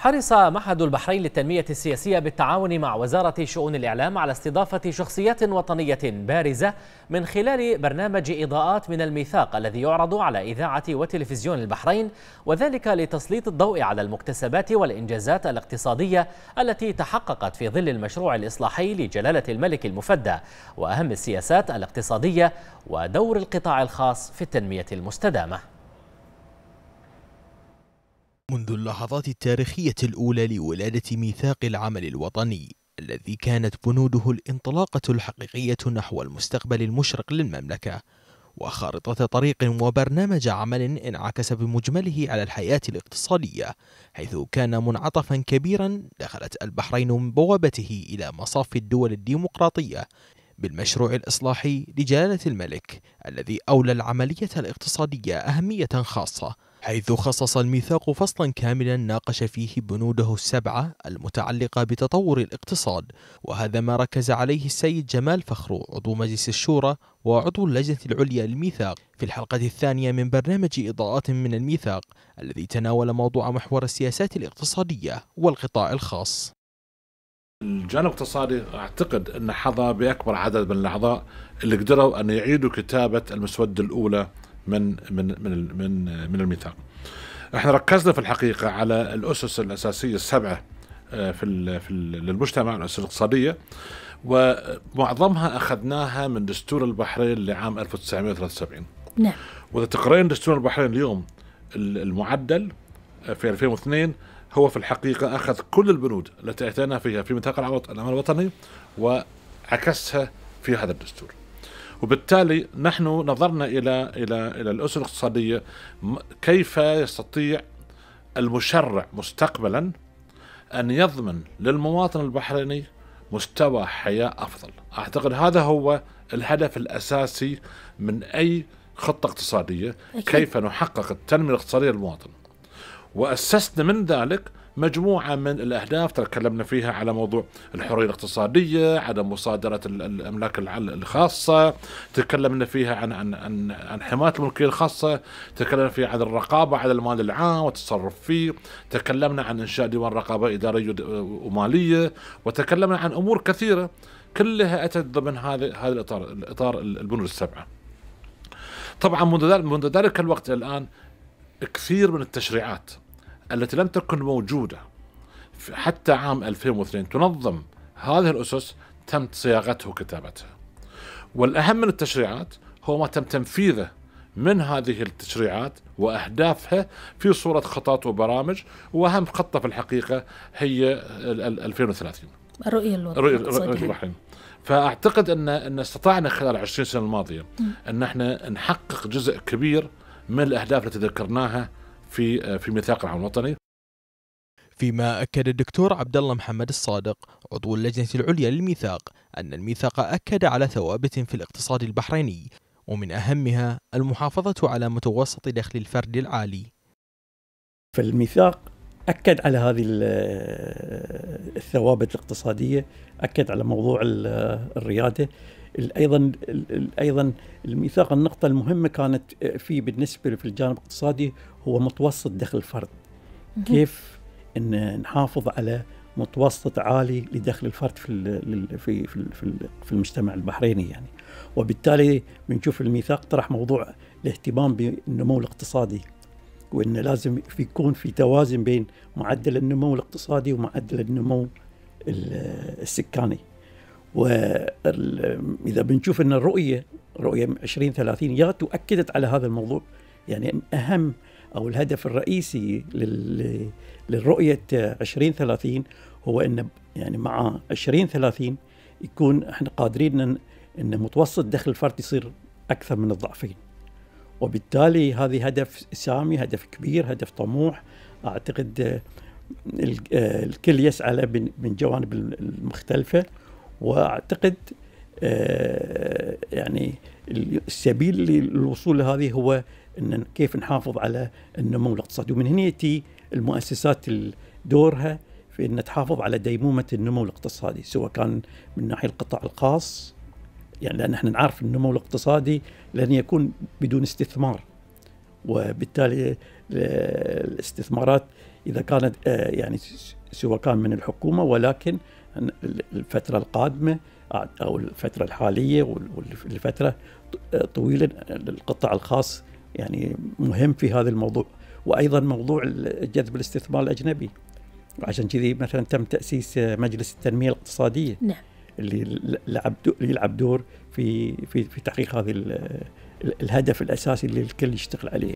حرص معهد البحرين للتنمية السياسية بالتعاون مع وزارة شؤون الإعلام على استضافة شخصيات وطنية بارزة من خلال برنامج إضاءات من الميثاق الذي يعرض على إذاعة وتلفزيون البحرين وذلك لتسليط الضوء على المكتسبات والإنجازات الاقتصادية التي تحققت في ظل المشروع الإصلاحي لجلالة الملك المفدى وأهم السياسات الاقتصادية ودور القطاع الخاص في التنمية المستدامة منذ اللحظات التاريخية الأولى لولادة ميثاق العمل الوطني الذي كانت بنوده الانطلاقة الحقيقية نحو المستقبل المشرق للمملكة وخارطة طريق وبرنامج عمل انعكس بمجمله على الحياة الاقتصادية حيث كان منعطفا كبيرا دخلت البحرين من بوابته إلى مصاف الدول الديمقراطية بالمشروع الإصلاحي لجلالة الملك الذي أولى العملية الاقتصادية أهمية خاصة حيث خصص الميثاق فصلا كاملا ناقش فيه بنوده السبعة المتعلقة بتطور الاقتصاد وهذا ما ركز عليه السيد جمال فخرو عضو مجلس الشورى وعضو اللجنة العليا للميثاق في الحلقة الثانية من برنامج إضاءات من الميثاق الذي تناول موضوع محور السياسات الاقتصادية والقطاع الخاص الجانب الاقتصادي اعتقد انه حظى باكبر عدد من الاعضاء اللي قدروا ان يعيدوا كتابه المسوده الاولى من من من من, من الميثاق. احنا ركزنا في الحقيقه على الاسس الاساسيه السبعه آه، في في للمجتمع الاسس الاقتصاديه ومعظمها اخذناها من دستور البحرين لعام 1973. نعم. واذا تقرين دستور البحرين اليوم المعدل آه، في 2002 هو في الحقيقه اخذ كل البنود التي اتينا فيها في ميثاق العمل الوطني وعكسها في هذا الدستور. وبالتالي نحن نظرنا الى الى الى الاسس الاقتصاديه كيف يستطيع المشرع مستقبلا ان يضمن للمواطن البحريني مستوى حياه افضل اعتقد هذا هو الهدف الاساسي من اي خطه اقتصاديه أكيد. كيف نحقق التنميه الاقتصاديه للمواطن واسسنا من ذلك مجموعة من الأهداف تكلمنا فيها على موضوع الحرية الاقتصادية عدم مصادرة الأملاك الخاصة تكلمنا فيها عن عن عن, عن حماية الملكية الخاصة تكلمنا فيها عن الرقابة على المال العام والتصرف فيه تكلمنا عن إنشاء ديوان رقابة إدارية ومالية وتكلمنا عن أمور كثيرة كلها أتت ضمن هذا هذا الإطار الإطار البنود السبعة طبعا منذ ذلك الوقت الآن كثير من التشريعات التي لم تكن موجودة حتى عام 2002 تنظم هذه الأسس تم صياغتها وكتابتها والأهم من التشريعات هو ما تم تنفيذه من هذه التشريعات واهدافها في صوره خطط وبرامج واهم خطه في الحقيقه هي 2030 الرؤيه الوطنيه الوطنية فاعتقد ان ان استطعنا خلال 20 سنه الماضيه ان احنا نحقق جزء كبير من الاهداف التي ذكرناها في آه، في ميثاق العمل الوطني فيما أكد الدكتور عبد الله محمد الصادق عضو اللجنة العليا للميثاق أن الميثاق أكد على ثوابت في الاقتصاد البحريني ومن أهمها المحافظة على متوسط دخل الفرد العالي فالميثاق اكد على هذه الثوابت الاقتصاديه اكد على موضوع الرياده ايضا ايضا الميثاق النقطه المهمه كانت في بالنسبه في الجانب الاقتصادي هو متوسط دخل الفرد كيف ان نحافظ على متوسط عالي لدخل الفرد في في في في المجتمع البحريني يعني وبالتالي بنشوف الميثاق طرح موضوع الاهتمام بالنمو الاقتصادي وان لازم يكون في توازن بين معدل النمو الاقتصادي ومعدل النمو السكاني واذا بنشوف ان الرؤيه رؤيه 2030 يا تؤكدت على هذا الموضوع يعني اهم او الهدف الرئيسي للرؤيه 2030 هو ان يعني مع 2030 يكون احنا قادرين ان متوسط دخل الفرد يصير اكثر من الضعفين وبالتالي هذه هدف سامي هدف كبير هدف طموح اعتقد الكل يسعى له من جوانب المختلفه واعتقد آه، يعني السبيل للوصول لهذه هو ان كيف نحافظ على النمو الاقتصادي ومن هنا ياتي المؤسسات دورها في ان تحافظ على ديمومه النمو الاقتصادي سواء كان من ناحيه القطاع الخاص يعني لان احنا نعرف النمو الاقتصادي لن يكون بدون استثمار وبالتالي الاستثمارات اذا كانت آه، يعني سواء كان من الحكومه ولكن الفتره القادمه او الفتره الحاليه والفتره طويله القطاع الخاص يعني مهم في هذا الموضوع وايضا موضوع جذب الاستثمار الاجنبي عشان كذي مثلا تم تاسيس مجلس التنميه الاقتصاديه نعم. اللي لعب يلعب دور في في في تحقيق هذا الهدف الاساسي اللي الكل يشتغل عليه.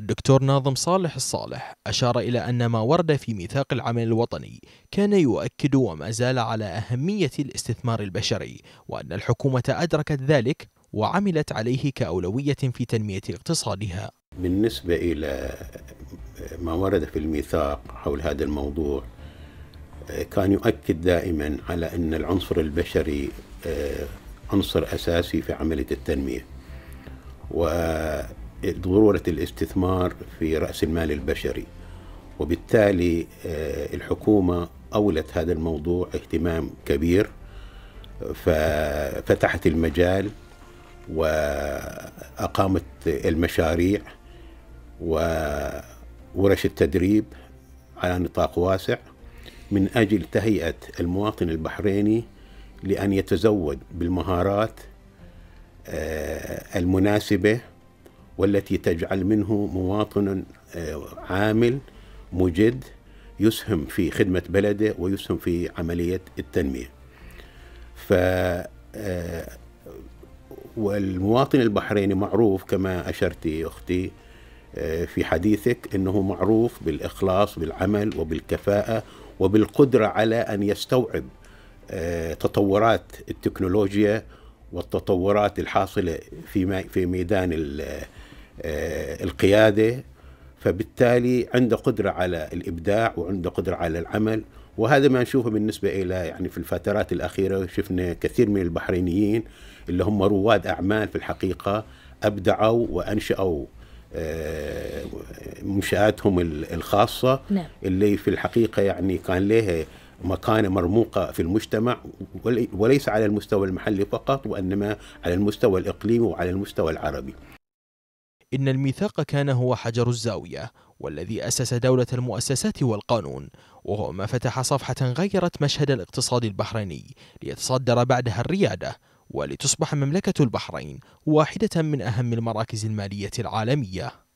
الدكتور ناظم صالح الصالح أشار إلى أن ما ورد في ميثاق العمل الوطني كان يؤكد وما زال على أهمية الاستثمار البشري وأن الحكومة أدركت ذلك وعملت عليه كأولوية في تنمية اقتصادها بالنسبة إلى ما ورد في الميثاق حول هذا الموضوع كان يؤكد دائما على أن العنصر البشري آه، عنصر أساسي في عملية التنمية وضرورة الاستثمار في رأس المال البشري وبالتالي آه، الحكومة أولت هذا الموضوع اهتمام كبير ففتحت المجال وأقامت المشاريع وورش التدريب على نطاق واسع من أجل تهيئة المواطن البحريني لأن يتزود بالمهارات آه، المناسبة والتي تجعل منه مواطن آه، عامل مجد يسهم في خدمة بلده ويسهم في عملية التنمية ف آه، والمواطن البحريني معروف كما اشرتي أختي في حديثك أنه معروف بالإخلاص بالعمل وبالكفاءة وبالقدرة على أن يستوعب آه، تطورات التكنولوجيا والتطورات الحاصلة في في ميدان آه، القيادة فبالتالي عنده قدرة على الإبداع وعنده قدرة على العمل وهذا ما نشوفه بالنسبة إلى يعني في الفترات الأخيرة شفنا كثير من البحرينيين اللي هم رواد أعمال في الحقيقة أبدعوا وأنشأوا آه، منشآتهم الخاصة نعم. اللي في الحقيقة يعني كان لها مكانة مرموقة في المجتمع وليس على المستوى المحلي فقط وإنما على المستوى الإقليمي وعلى المستوى العربي إن الميثاق كان هو حجر الزاوية والذي أسس دولة المؤسسات والقانون وهو ما فتح صفحة غيرت مشهد الاقتصاد البحريني ليتصدر بعدها الريادة ولتصبح مملكة البحرين واحدة من أهم المراكز المالية العالمية